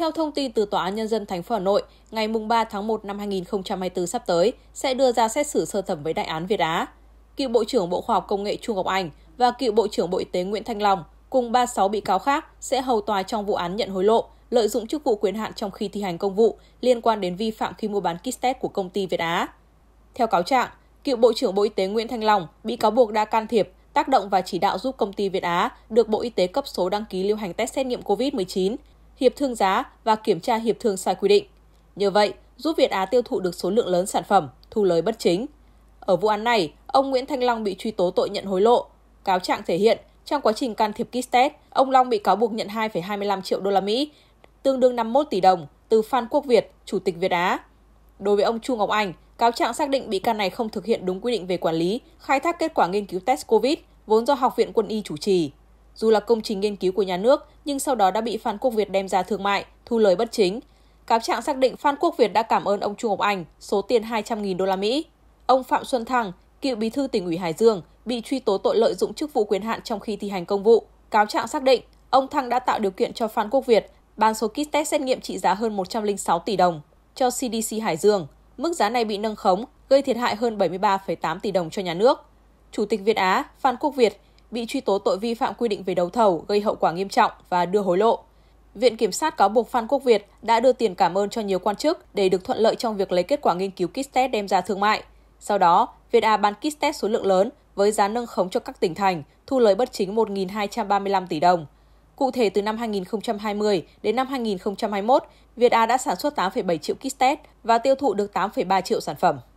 Theo thông tin từ Tòa án Nhân dân thành phố Hà Nội, ngày 3 tháng 1 năm 2024 sắp tới sẽ đưa ra xét xử sơ thẩm với đại án Việt Á. Cựu Bộ trưởng Bộ Khoa học Công nghệ Trung Ngọc Anh và cựu Bộ trưởng Bộ Y tế Nguyễn Thanh Long cùng 36 bị cáo khác sẽ hầu tòa trong vụ án nhận hối lộ, lợi dụng chức vụ quyền hạn trong khi thi hành công vụ liên quan đến vi phạm khi mua bán kit test của công ty Việt Á. Theo cáo trạng, cựu Bộ trưởng Bộ Y tế Nguyễn Thanh Long bị cáo buộc đã can thiệp, tác động và chỉ đạo giúp công ty Việt Á được Bộ Y tế cấp số đăng ký lưu hành test xét nghiệm COVID-19 hiệp thương giá và kiểm tra hiệp thương sai quy định. Như vậy, giúp Việt Á tiêu thụ được số lượng lớn sản phẩm, thu lời bất chính. Ở vụ án này, ông Nguyễn Thanh Long bị truy tố tội nhận hối lộ. Cáo trạng thể hiện, trong quá trình can thiệp kit test, ông Long bị cáo buộc nhận 2,25 triệu đô la Mỹ, tương đương 51 tỷ đồng từ Phan Quốc Việt, Chủ tịch Việt Á. Đối với ông Chu Ngọc Anh, cáo trạng xác định bị can này không thực hiện đúng quy định về quản lý, khai thác kết quả nghiên cứu test COVID vốn do Học viện Quân y chủ trì dù là công trình nghiên cứu của nhà nước nhưng sau đó đã bị Phan Quốc Việt đem ra thương mại, thu lời bất chính. Cáo trạng xác định Phan Quốc Việt đã cảm ơn ông Trung Ngọc Anh số tiền 200.000 đô la Mỹ. Ông Phạm Xuân Thăng, cựu bí thư tỉnh ủy Hải Dương, bị truy tố tội lợi dụng chức vụ quyền hạn trong khi thi hành công vụ. Cáo trạng xác định ông Thăng đã tạo điều kiện cho Phan Quốc Việt bán số kit test xét nghiệm trị giá hơn 106 tỷ đồng cho CDC Hải Dương. Mức giá này bị nâng khống, gây thiệt hại hơn 73,8 tỷ đồng cho nhà nước. Chủ tịch Việt Á Phan Quốc Việt bị truy tố tội vi phạm quy định về đấu thầu gây hậu quả nghiêm trọng và đưa hối lộ. Viện Kiểm sát cáo buộc Phan Quốc Việt đã đưa tiền cảm ơn cho nhiều quan chức để được thuận lợi trong việc lấy kết quả nghiên cứu kit test đem ra thương mại. Sau đó, Việt A bán kit test số lượng lớn với giá nâng khống cho các tỉnh thành, thu lời bất chính 1.235 tỷ đồng. Cụ thể, từ năm 2020 đến năm 2021, Việt A đã sản xuất 8,7 triệu kit test và tiêu thụ được 8,3 triệu sản phẩm.